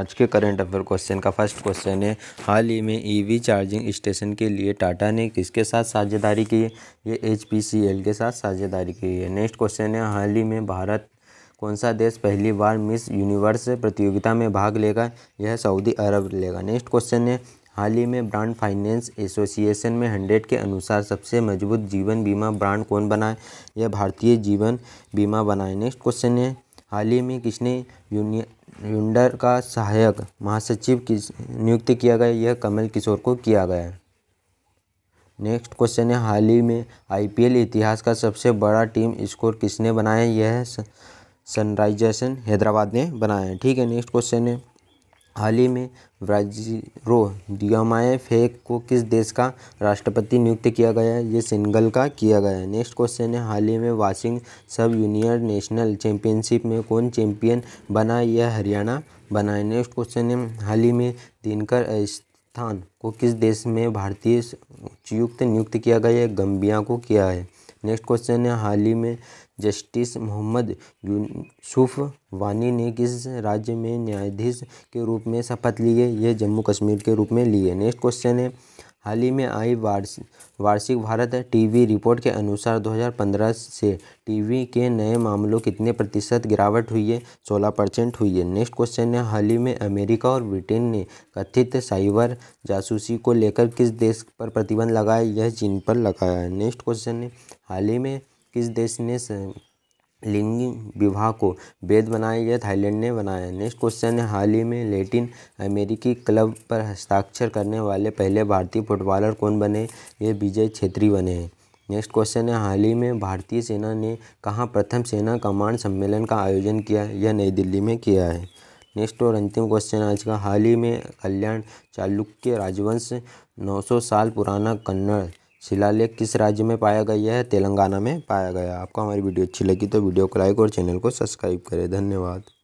आज के current affair question का फर्स्ट क्वेश्चन है हाल ही में ईवी चार्जिंग स्टेशन के लिए टाटा ने किसके साथ साझेदारी की है ये एच के साथ साझेदारी की है नेक्स्ट क्वेश्चन है हाल ही में भारत कौन सा देश पहली बार मिस यूनिवर्स प्रतियोगिता में भाग लेगा यह सऊदी अरब लेगा नेक्स्ट क्वेश्चन है हाल ही में ब्रांड फाइनेंस एसोसिएशन में हंड्रेड के अनुसार सबसे मजबूत जीवन बीमा ब्रांड कौन बनाए यह भारतीय जीवन बीमा बनाए नेक्स्ट क्वेश्चन है हाल ही में किसने यूनियन विंडर का सहायक महासचिव की नियुक्त किया गया यह कमल किशोर को किया गया नेक्स्ट क्वेश्चन है हाल ही में आईपीएल इतिहास का सबसे बड़ा टीम स्कोर किसने बनाया यह सनराइजर्स हैदराबाद ने बनाया ठीक है नेक्स्ट क्वेश्चन है हाल ही में ब्राजीरो डियामाए फेक को किस देश का राष्ट्रपति नियुक्त किया गया है ये सिंगल का किया गया है नेक्स्ट क्वेश्चन है हाल ही में वाशिंग सब यूनियर नेशनल चैंपियनशिप में कौन चैंपियन बना यह हरियाणा बना है नेक्स्ट क्वेश्चन है हाल ही में दिनकर स्थान को किस देश में भारतीय उच्चयुक्त नियुक्त किया गया है गम्बिया को किया है नेक्स्ट क्वेश्चन है हाल ही में जस्टिस मोहम्मद यूसुफ वानी ने किस राज्य में न्यायाधीश के रूप में शपथ ली है यह जम्मू कश्मीर के रूप में ली है नेक्स्ट क्वेश्चन है हाल ही में आई वार्षिक भारत टीवी रिपोर्ट के अनुसार 2015 से टीवी के नए मामलों कितने प्रतिशत गिरावट हुई है 16 परसेंट हुई है नेक्स्ट क्वेश्चन है हाल ही में अमेरिका और ब्रिटेन ने कथित साइबर जासूसी को लेकर किस देश पर प्रतिबंध लगाया यह चीन पर लगाया है नेक्स्ट क्वेश्चन है हाल ही में किस देश ने लिंग विवाह को वैध बनाया गया थाईलैंड ने बनाया नेक्स्ट क्वेश्चन है हाल ही में लेटिन अमेरिकी क्लब पर हस्ताक्षर करने वाले पहले भारतीय फुटबॉलर कौन बने ये विजय छेत्री बने हैं नेक्स्ट क्वेश्चन है हाल ही में भारतीय सेना ने कहाँ प्रथम सेना कमांड सम्मेलन का आयोजन किया यह नई दिल्ली में किया है नेक्स्ट और अंतिम क्वेश्चन आज का हाल ही में कल्याण चालुक्य राजवंश नौ साल पुराना कन्नड़ शिलालेख किस राज्य में पाया गया है तेलंगाना में पाया गया आपको हमारी वीडियो अच्छी लगी तो वीडियो को लाइक और चैनल को सब्सक्राइब करें धन्यवाद